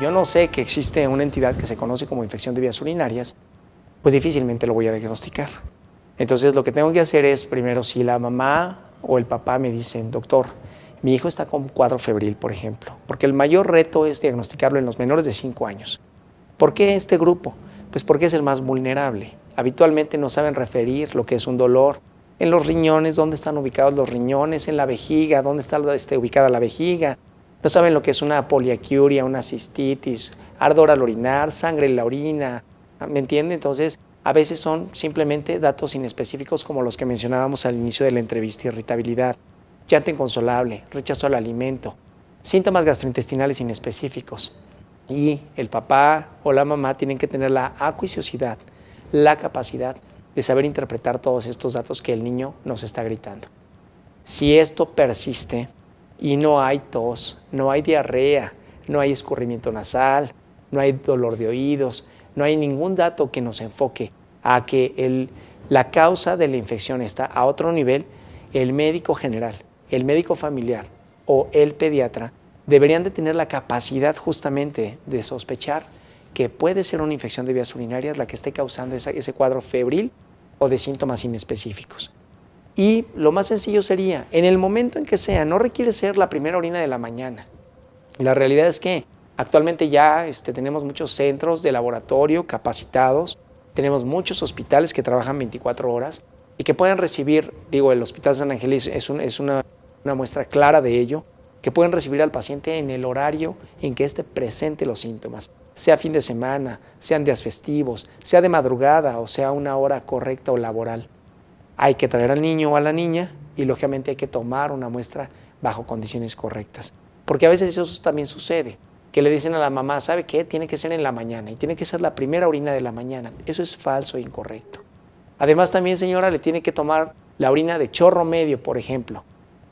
yo no sé que existe una entidad que se conoce como infección de vías urinarias, pues difícilmente lo voy a diagnosticar. Entonces lo que tengo que hacer es, primero, si la mamá o el papá me dicen, doctor, mi hijo está con cuadro febril, por ejemplo, porque el mayor reto es diagnosticarlo en los menores de 5 años. ¿Por qué este grupo? Pues porque es el más vulnerable. Habitualmente no saben referir lo que es un dolor, en los riñones, dónde están ubicados los riñones, en la vejiga, dónde está este, ubicada la vejiga, no saben lo que es una poliacuria, una cistitis, ardor al orinar, sangre en la orina. ¿Me entienden? Entonces, a veces son simplemente datos inespecíficos como los que mencionábamos al inicio de la entrevista, irritabilidad, llanto inconsolable, rechazo al alimento, síntomas gastrointestinales inespecíficos. Y el papá o la mamá tienen que tener la acuiciosidad, la capacidad de saber interpretar todos estos datos que el niño nos está gritando. Si esto persiste, y no hay tos, no hay diarrea, no hay escurrimiento nasal, no hay dolor de oídos, no hay ningún dato que nos enfoque a que la causa de la infección está a otro nivel, el médico general, el médico familiar o el pediatra deberían de tener la capacidad justamente de sospechar que puede ser una infección de vías urinarias la que esté causando ese cuadro febril o de síntomas inespecíficos. Y lo más sencillo sería, en el momento en que sea, no requiere ser la primera orina de la mañana. La realidad es que actualmente ya este, tenemos muchos centros de laboratorio capacitados, tenemos muchos hospitales que trabajan 24 horas y que pueden recibir, digo, el Hospital San Angelis es, una, una muestra clara de ello, que pueden recibir al paciente en el horario en que éste presente los síntomas, sea fin de semana, sean días festivos, sea de madrugada o sea una hora correcta o laboral hay que traer al niño o a la niña y lógicamente hay que tomar una muestra bajo condiciones correctas. Porque a veces eso también sucede, que le dicen a la mamá, ¿sabe qué? Tiene que ser en la mañana y tiene que ser la primera orina de la mañana. Eso es falso e incorrecto. Además también, señora, le tiene que tomar la orina de chorro medio, por ejemplo,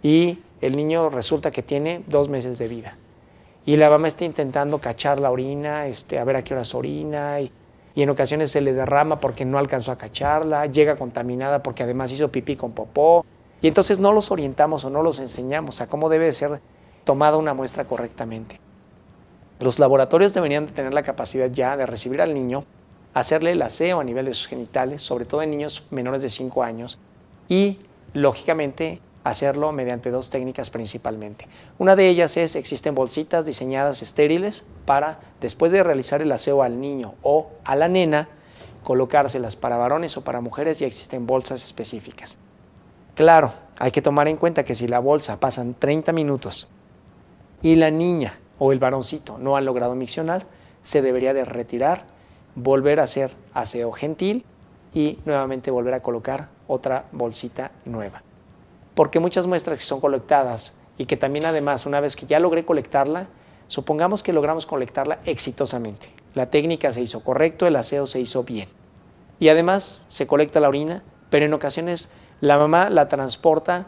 y el niño resulta que tiene dos meses de vida. Y la mamá está intentando cachar la orina, este, a ver a qué horas orina, y y en ocasiones se le derrama porque no alcanzó a cacharla, llega contaminada porque además hizo pipí con popó. Y entonces no los orientamos o no los enseñamos a cómo debe ser tomada una muestra correctamente. Los laboratorios deberían de tener la capacidad ya de recibir al niño, hacerle el aseo a nivel de sus genitales, sobre todo en niños menores de 5 años, y lógicamente hacerlo mediante dos técnicas principalmente. Una de ellas es, existen bolsitas diseñadas estériles para, después de realizar el aseo al niño o a la nena, colocárselas para varones o para mujeres, y existen bolsas específicas. Claro, hay que tomar en cuenta que si la bolsa pasan 30 minutos y la niña o el varoncito no han logrado miccionar, se debería de retirar, volver a hacer aseo gentil y nuevamente volver a colocar otra bolsita nueva porque muchas muestras que son colectadas y que también además una vez que ya logré colectarla, supongamos que logramos colectarla exitosamente. La técnica se hizo correcto, el aseo se hizo bien. Y además se colecta la orina, pero en ocasiones la mamá la transporta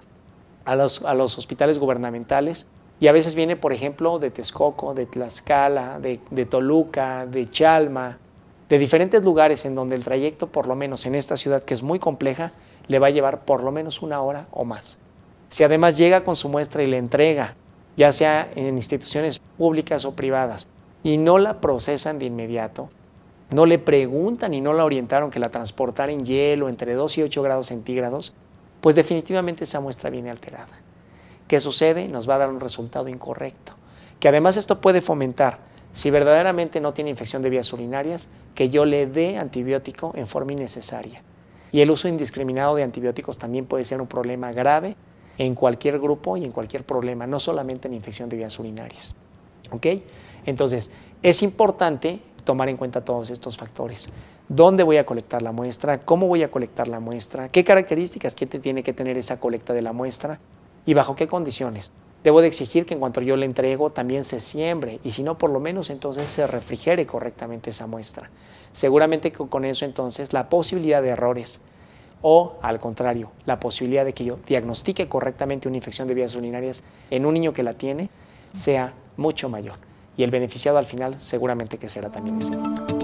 a los, hospitales gubernamentales y a veces viene, por ejemplo, de Texcoco, de Tlaxcala, de Toluca, de Chalma, de diferentes lugares en donde el trayecto, por lo menos en esta ciudad que es muy compleja, le va a llevar por lo menos una hora o más. Si además llega con su muestra y la entrega, ya sea en instituciones públicas o privadas, y no la procesan de inmediato, no le preguntan y no la orientaron que la transportara en hielo entre 2 y 8 grados centígrados, pues definitivamente esa muestra viene alterada. ¿Qué sucede? Nos va a dar un resultado incorrecto. Que además esto puede fomentar, si verdaderamente no tiene infección de vías urinarias, que yo le dé antibiótico en forma innecesaria. Y el uso indiscriminado de antibióticos también puede ser un problema grave en cualquier grupo y en cualquier problema, no solamente en infección de vías urinarias. ¿Ok? Entonces, es importante tomar en cuenta todos estos factores. ¿Dónde voy a colectar la muestra? ¿Cómo voy a colectar la muestra? ¿Qué características tiene que tener esa colecta de la muestra? ¿Y bajo qué condiciones? Debo de exigir que en cuanto yo le entrego también se siembre y si no, por lo menos entonces se refrigere correctamente esa muestra. Seguramente con eso entonces la posibilidad de errores o al contrario, la posibilidad de que yo diagnostique correctamente una infección de vías urinarias en un niño que la tiene sea mucho mayor y el beneficiado al final seguramente que será también ese